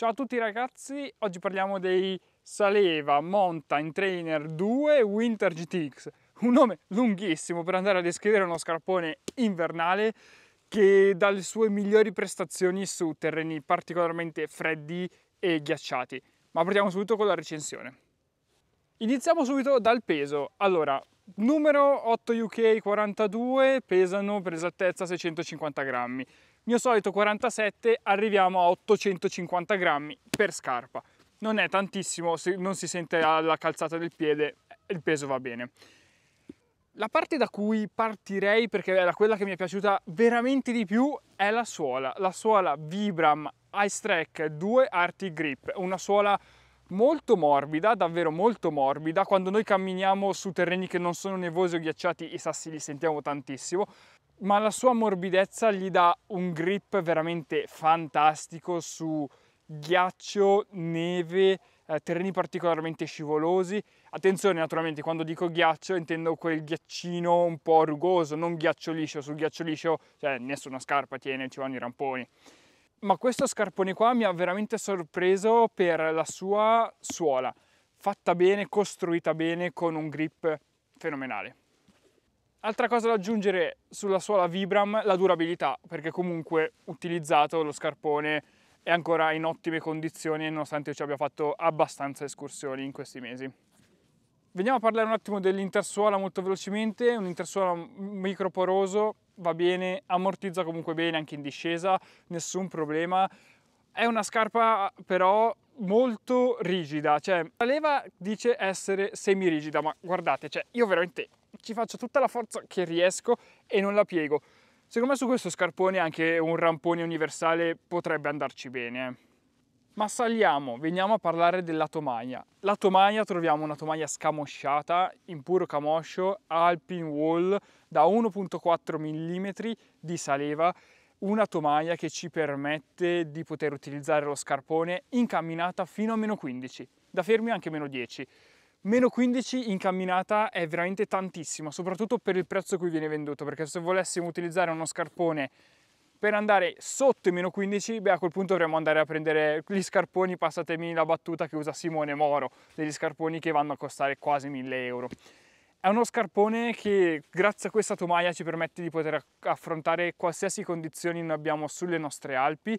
Ciao a tutti ragazzi, oggi parliamo dei Saleva Mountain Trainer 2 Winter GTX, un nome lunghissimo per andare a descrivere uno scarpone invernale che dà le sue migliori prestazioni su terreni particolarmente freddi e ghiacciati. Ma partiamo subito con la recensione. Iniziamo subito dal peso. Allora, numero 8 UK 42 pesano per esattezza 650 grammi mio solito 47 arriviamo a 850 grammi per scarpa. Non è tantissimo, se non si sente la calzata del piede, il peso va bene. La parte da cui partirei, perché è quella che mi è piaciuta veramente di più, è la suola. La suola Vibram Ice Track 2 Arctic Grip, una suola molto morbida, davvero molto morbida. Quando noi camminiamo su terreni che non sono nevosi o ghiacciati, i sassi li sentiamo tantissimo ma la sua morbidezza gli dà un grip veramente fantastico su ghiaccio, neve, eh, terreni particolarmente scivolosi. Attenzione, naturalmente, quando dico ghiaccio intendo quel ghiaccino un po' rugoso, non ghiaccio liscio. Sul ghiaccio liscio, cioè, nessuna scarpa tiene, ci vanno i ramponi. Ma questo scarpone qua mi ha veramente sorpreso per la sua suola, fatta bene, costruita bene, con un grip fenomenale. Altra cosa da aggiungere sulla suola Vibram, la durabilità, perché comunque utilizzato lo scarpone è ancora in ottime condizioni nonostante io ci abbia fatto abbastanza escursioni in questi mesi. Veniamo a parlare un attimo dell'intersuola molto velocemente, un intersuola microporoso, va bene, ammortizza comunque bene anche in discesa, nessun problema. È una scarpa però molto rigida, cioè la leva dice essere semi rigida, ma guardate, cioè io veramente ci faccio tutta la forza che riesco e non la piego. Secondo me su questo scarpone anche un rampone universale potrebbe andarci bene. Eh. Ma saliamo, veniamo a parlare della tomaia. La tomaia troviamo una tomaia scamosciata in puro camoscio, alpin Wall, da 1.4 mm di saleva, una tomaia che ci permette di poter utilizzare lo scarpone in camminata fino a meno 15, da fermi anche meno 10. Meno 15 in camminata è veramente tantissimo, soprattutto per il prezzo a cui viene venduto, perché se volessimo utilizzare uno scarpone per andare sotto i meno 15, beh a quel punto dovremmo andare a prendere gli scarponi, passatemi la battuta che usa Simone Moro, degli scarponi che vanno a costare quasi 1000 euro. È uno scarpone che grazie a questa tomaia ci permette di poter affrontare qualsiasi condizioni noi abbiamo sulle nostre Alpi,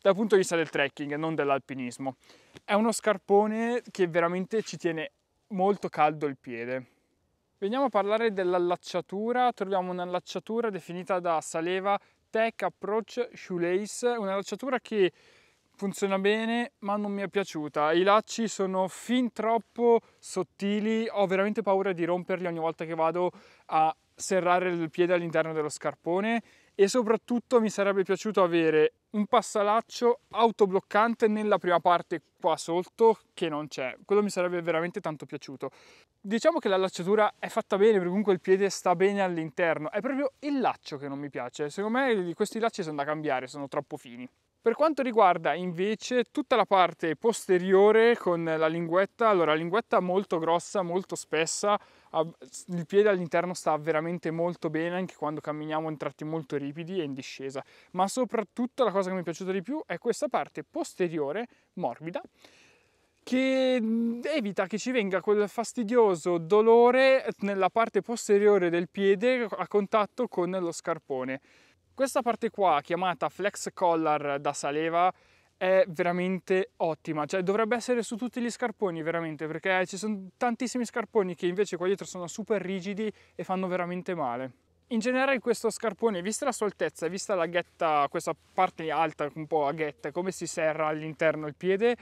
dal punto di vista del trekking, e non dell'alpinismo. È uno scarpone che veramente ci tiene molto caldo il piede. Veniamo a parlare dell'allacciatura, troviamo un'allacciatura definita da Saleva Tech Approach Shoelace, un'allacciatura che funziona bene ma non mi è piaciuta, i lacci sono fin troppo sottili, ho veramente paura di romperli ogni volta che vado a serrare il piede all'interno dello scarpone e soprattutto mi sarebbe piaciuto avere un passalaccio autobloccante nella prima parte qua sotto che non c'è quello mi sarebbe veramente tanto piaciuto diciamo che la lacciatura è fatta bene perché comunque il piede sta bene all'interno è proprio il laccio che non mi piace secondo me questi lacci sono da cambiare sono troppo fini per quanto riguarda invece tutta la parte posteriore con la linguetta, allora la linguetta molto grossa, molto spessa, il piede all'interno sta veramente molto bene anche quando camminiamo in tratti molto ripidi e in discesa, ma soprattutto la cosa che mi è piaciuta di più è questa parte posteriore morbida che evita che ci venga quel fastidioso dolore nella parte posteriore del piede a contatto con lo scarpone questa parte qua, chiamata flex collar da saleva, è veramente ottima, cioè dovrebbe essere su tutti gli scarponi veramente, perché ci sono tantissimi scarponi che invece qua dietro sono super rigidi e fanno veramente male. In generale questo scarpone, vista la sua altezza e vista la ghetta, questa parte alta un po' a ghetta, come si serra all'interno il piede,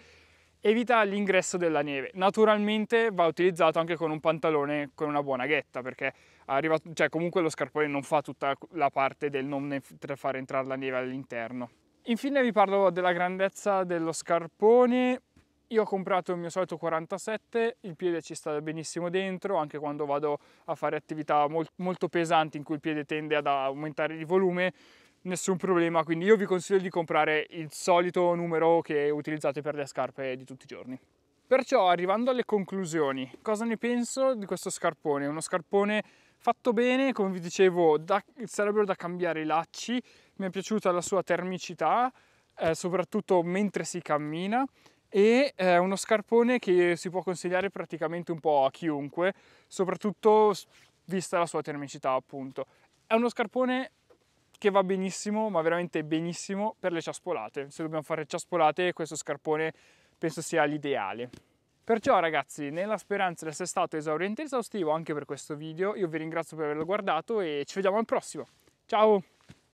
evita l'ingresso della neve. Naturalmente va utilizzato anche con un pantalone con una buona ghetta, perché arrivato, cioè comunque lo scarpone non fa tutta la parte del non far entrare la neve all'interno. Infine vi parlo della grandezza dello scarpone. Io ho comprato il mio solito 47, il piede ci sta benissimo dentro, anche quando vado a fare attività molto pesanti in cui il piede tende ad aumentare il volume, nessun problema, quindi io vi consiglio di comprare il solito numero che utilizzate per le scarpe di tutti i giorni. Perciò arrivando alle conclusioni, cosa ne penso di questo scarpone? Uno scarpone fatto bene, come vi dicevo, da, sarebbero da cambiare i lacci, mi è piaciuta la sua termicità, eh, soprattutto mentre si cammina e è eh, uno scarpone che si può consigliare praticamente un po' a chiunque, soprattutto vista la sua termicità appunto. È uno scarpone che va benissimo, ma veramente benissimo per le ciaspolate. Se dobbiamo fare ciaspolate questo scarpone penso sia l'ideale. Perciò ragazzi, nella speranza di essere stato esauriente e esaustivo anche per questo video, io vi ringrazio per averlo guardato e ci vediamo al prossimo. Ciao!